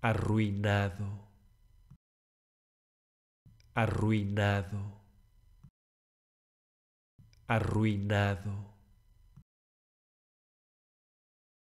arruinado, arruinado, arruinado.